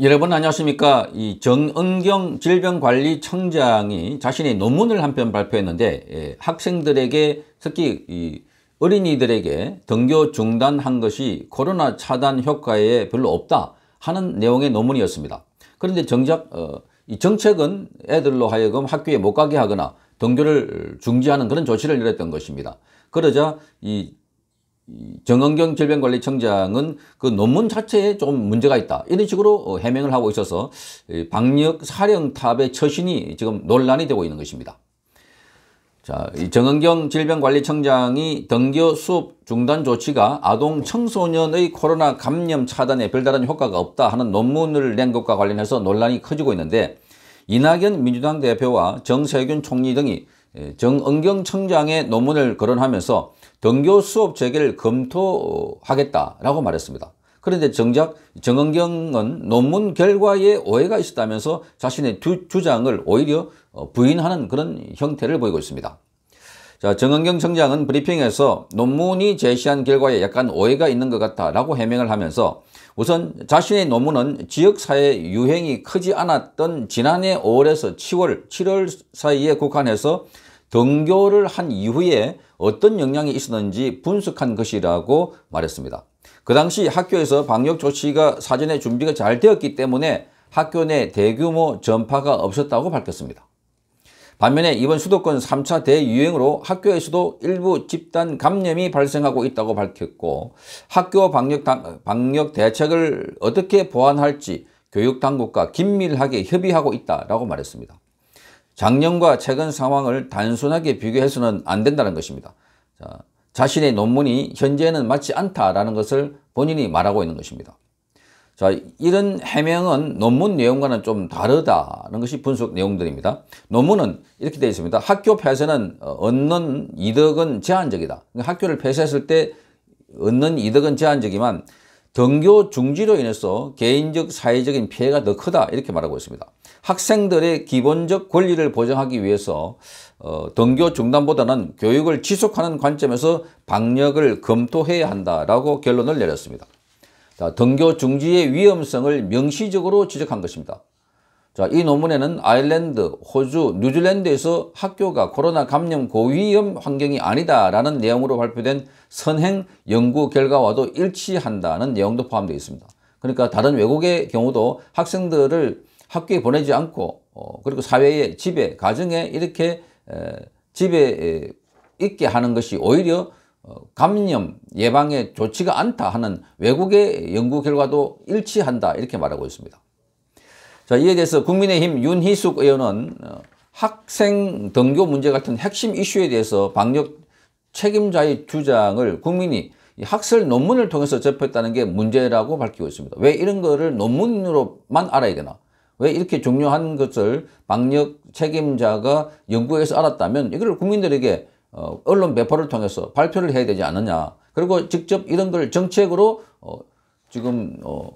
여러분 안녕하십니까 이 정은경 질병관리청장이 자신의 논문을 한 편 발표했는데 예, 학생들에게 특히 이 어린이들에게 등교 중단한 것이 코로나 차단 효과에 별로 없다 하는 내용의 논문이었습니다 그런데 정작 어, 이 정책은 애들로 하여금 학교에 못 가게 하거나 등교를 중지하는 그런 조치를 내렸던 것입니다 그러자 이 정은경 질병관리청장은 그 논문 자체에 좀 문제가 있다 이런 식으로 어, 해명을 하고 있어서 방역사령탑의 처신이 지금 논란이 되고 있는 것입니다. 자, 이 정은경 질병관리청장이 등교 수업 중단 조치가 아동 청소년의 코로나 감염 차단에 별다른 효과가 없다 하는 논문을 낸 것과 관련해서 논란이 커지고 있는데 이낙연 민주당 대표와 정세균 총리 등이 예, 정은경 청장의 논문을 거론하면서 등교 수업 재개를 검토하겠다라고 말했습니다. 그런데 정작 정은경은 논문 결과에 오해가 있었다면서 자신의 두 주장을 오히려 어, 부인하는 그런 형태를 보이고 있습니다. 자, 정은경 청장은 브리핑에서 논문이 제시한 결과에 약간 오해가 있는 것 같다라고 해명을 하면서 우선 자신의 논문은 지역사회 유행이 크지 않았던 지난해 5월에서 7월 7월 사이에 국한해서 등교를 한 이후에 어떤 영향이 있었는지 분석한 것이라고 말했습니다. 그 당시 학교에서 방역 조치가 사전에 준비가 잘 되었기 때문에 학교 내 대규모 전파가 없었다고 밝혔습니다. 반면에 이번 수도권 3차 대유행으로 학교에서도 일부 집단 감염이 발생하고 있다고 밝혔고 학교 방역, 당, 방역 대책을 어떻게 보완할지 교육당국과 긴밀하게 협의하고 있다라고 말했습니다. 작년과 최근 상황을 단순하게 비교해서는 안 된다는 것입니다. 자, 자신의 논문이 현재는 맞지 않다라는 것을 본인이 말하고 있는 것입니다. 자, 이런 해명은 논문 내용과는 좀 다르다는 것이 분석 내용들입니다. 논문은 이렇게 되어 있습니다. 학교 폐쇄는 어, 얻는 이득은 제한적이다. 그러니까 학교를 폐쇄했을 때 얻는 이득은 제한적이지만 등교 중지로 인해서 개인적 사회적인 피해가 더 크다 이렇게 말하고 있습니다. 학생들의 기본적 권리를 보장하기 위해서 어, 등교 중단보다는 교육을 지속하는 관점에서 방역을 검토해야 한다라고 결론을 내렸습니다. 자, 등교 중지의 위험성을 명시적으로 지적한 것입니다. 자, 이 논문에는 아일랜드, 호주, 뉴질랜드에서 학교가 코로나 감염 고위험 환경이 아니다라는 내용으로 발표된 선행 연구 결과와도 일치한다는 내용도 포함되어 있습니다. 그러니까 다른 외국의 경우도 학생들을 학교에 보내지 않고 어, 그리고 사회에, 집에, 가정에 이렇게 에, 집에 에, 있게 하는 것이 오히려 어, 감염 예방에 좋지가 않다 하는 외국의 연구 결과도 일치한다 이렇게 말하고 있습니다. 자 이에 대해서 국민의힘 윤희숙 의원은 어, 학생 등교 문제 같은 핵심 이슈에 대해서 방역 책임자의 주장을 국민이 학설 논문을 통해서 접했다는 게 문제라고 밝히고 있습니다. 왜 이런 거를 논문으로만 알아야 되나? 왜 이렇게 중요한 것을 방역 책임자가 연구해서 알았다면 이걸 국민들에게 어, 언론 배포를 통해서 발표를 해야 되지 않느냐. 그리고 직접 이런 걸 정책으로 어, 지금 어,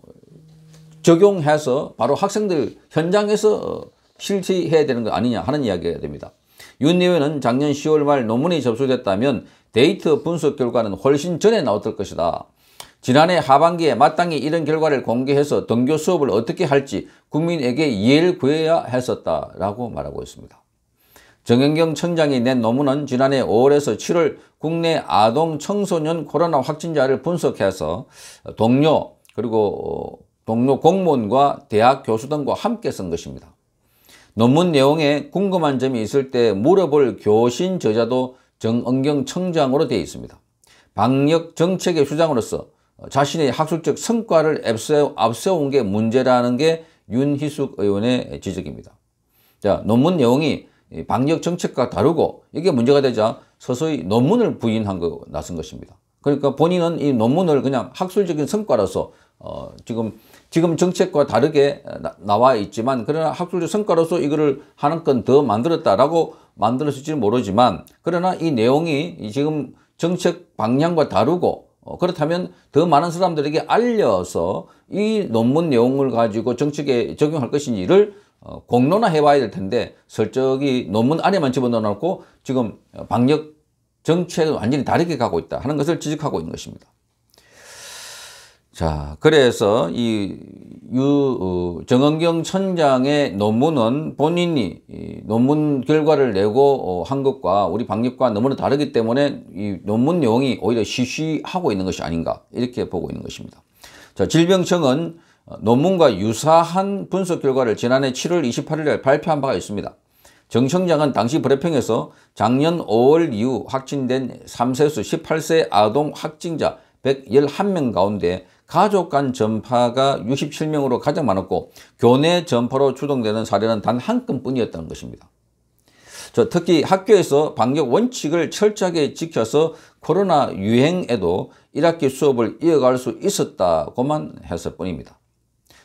적용해서 바로 학생들 현장에서 어, 실시해야 되는 거 아니냐 하는 이야기가 됩니다. 윤 의원은 작년 10월 말 논문이 접수됐다면 데이터 분석 결과는 훨씬 전에 나왔을 것이다. 지난해 하반기에 마땅히 이런 결과를 공개해서 등교 수업을 어떻게 할지 국민에게 이해를 구해야 했었다라고 말하고 있습니다. 정현경 청장이 낸 논문은 지난해 5월에서 7월 국내 아동 청소년 코로나 확진자를 분석해서 동료 그리고 동료 공무원과 대학 교수 등과 함께 쓴 것입니다. 논문 내용에 궁금한 점이 있을 때 물어볼 교신 저자도 정은경 청장으로 되어 있습니다. 방역 정책의 주장으로서 자신의 학술적 성과를 앞세운 게 문제라는 게 윤희숙 의원의 지적입니다. 자, 논문 내용이 방역 정책과 다르고 이게 문제가 되자 서서히 논문을 부인한 거 나선 것입니다. 그러니까 본인은 이 논문을 그냥 학술적인 성과로서 어 지금 지금 정책과 다르게 나, 와 있지만 그러나 학술적 성과로서 이거를 하는 건 더 만들었다라고 만들었을지 모르지만 그러나 이 내용이 지금 정책 방향과 다르고 어 그렇다면 더 많은 사람들에게 알려서 이 논문 내용을 가지고 정책에 적용할 것인지를 어, 공론화해 봐야 될 텐데 설적이 논문 안에만 집어넣어놓고 지금 방역 정책을 완전히 다르게 가고 있다 하는 것을 지적하고 있는 것입니다. 자, 그래서 이 유, 어, 정은경 천장의 논문은 본인이 이 논문 결과를 내고 어, 한 것과 우리 방역과 너무나 다르기 때문에 이 논문 내용이 오히려 시시하고 있는 것이 아닌가 이렇게 보고 있는 것입니다. 자, 질병청은 논문과 유사한 분석 결과를 지난해 7월 28일에 발표한 바가 있습니다. 정 청장은 당시 브레핑에서 작년 5월 이후 확진된 3세수 18세 아동 확진자 111명 가운데 가족 간 전파가 67명으로 가장 많았고 교내 전파로 추정되는 사례는 단 한 건뿐이었다는 것입니다. 저 특히 학교에서 방역 원칙을 철저하게 지켜서 코로나 유행에도 1학기 수업을 이어갈 수 있었다고만 했을 뿐입니다.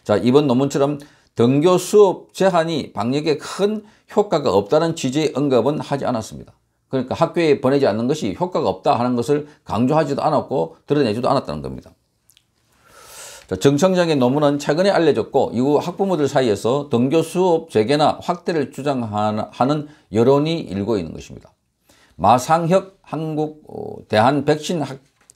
자, 이번 논문처럼 등교 수업 제한이 방역에 큰 효과가 없다는 취지의 언급은 하지 않았습니다. 그러니까 학교에 보내지 않는 것이 효과가 없다 하는 것을 강조하지도 않았고 드러내지도 않았다는 겁니다. 정청장의 논문은 최근에 알려졌고 이후 학부모들 사이에서 등교 수업 재개나 확대를 주장하는 여론이 일고 있는 것입니다. 마상혁 한국 어, 대한 백신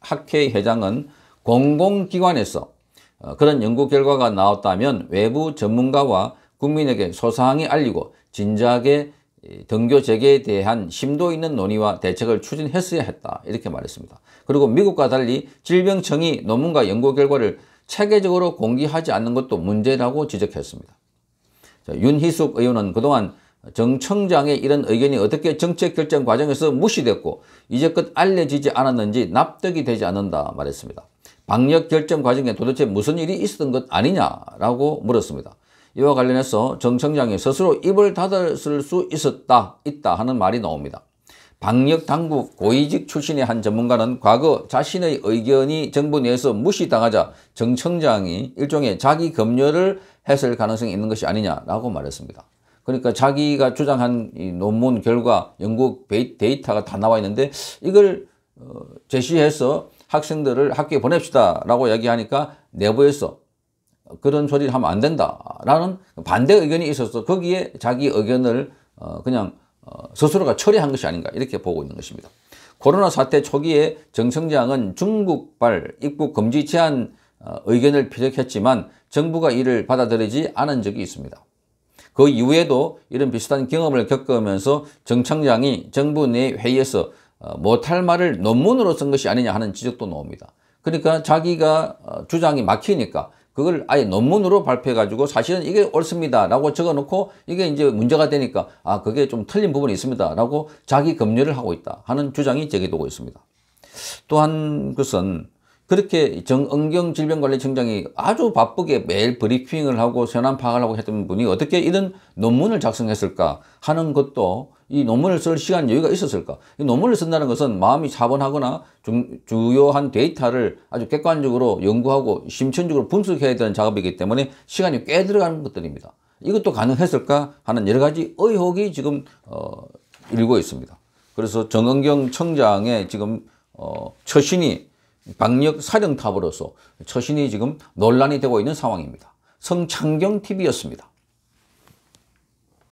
학회 회장은 공공기관에서 어, 그런 연구 결과가 나왔다면 외부 전문가와 국민에게 소상히 알리고 진작에 등교 재개에 대한 심도 있는 논의와 대책을 추진했어야 했다 이렇게 말했습니다. 그리고 미국과 달리 질병청이 논문과 연구 결과를 체계적으로 공개하지 않는 것도 문제라고 지적했습니다. 자, 윤희숙 의원은 그동안 정 청장의 이런 의견이 어떻게 정책 결정 과정에서 무시됐고 이제껏 알려지지 않았는지 납득이 되지 않는다 말했습니다. 방역 결정 과정에 도대체 무슨 일이 있었던 것 아니냐라고 물었습니다. 이와 관련해서 정 청장이 스스로 입을 닫을수 있었다, 있다 하는 말이 나옵니다. 방역 당국 고위직 출신의 한 전문가는 과거 자신의 의견이 정부 내에서 무시당하자 정 청장이 일종의 자기 검열을 했을 가능성이 있는 것이 아니냐라고 말했습니다. 그러니까 자기가 주장한 논문 결과 연구 데이터가 다 나와 있는데 이걸 어, 제시해서 학생들을 학교에 보냅시다라고 얘기하니까 내부에서 그런 소리를 하면 안 된다라는 반대 의견이 있어서 거기에 자기 의견을 어 그냥 어 스스로가 처리한 것이 아닌가 이렇게 보고 있는 것입니다. 코로나 사태 초기에 정청장은 중국발 입국 금지 제한 어, 의견을 피력했지만 정부가 이를 받아들이지 않은 적이 있습니다. 그 이후에도 이런 비슷한 경험을 겪으면서 정청장이 정부 내 회의에서 어, 못할 말을 논문으로 쓴 것이 아니냐 하는 지적도 나옵니다. 그러니까 자기가 어, 주장이 막히니까 그걸 아예 논문으로 발표해가지고 사실은 이게 옳습니다라고 적어놓고 이게 이제 문제가 되니까 아 그게 좀 틀린 부분이 있습니다라고 자기 검열을 하고 있다 하는 주장이 제기되고 있습니다. 또한 것은 그렇게 정은경 질병관리청장이 아주 바쁘게 매일 브리핑을 하고 현안 파악을 하고 했던 분이 어떻게 이런 논문을 작성했을까 하는 것도 이 논문을 쓸 시간 여유가 있었을까? 이 논문을 쓴다는 것은 마음이 차분하거나 중, 요한 데이터를 아주 객관적으로 연구하고 심층적으로 분석해야 되는 작업이기 때문에 시간이 꽤 들어가는 것들입니다. 이것도 가능했을까 하는 여러 가지 의혹이 지금 어, 일고 있습니다. 그래서 정은경 청장의 지금 어, 처신이 방역 사령탑으로서 처신이 지금 논란이 되고 있는 상황입니다. 성창경 TV였습니다.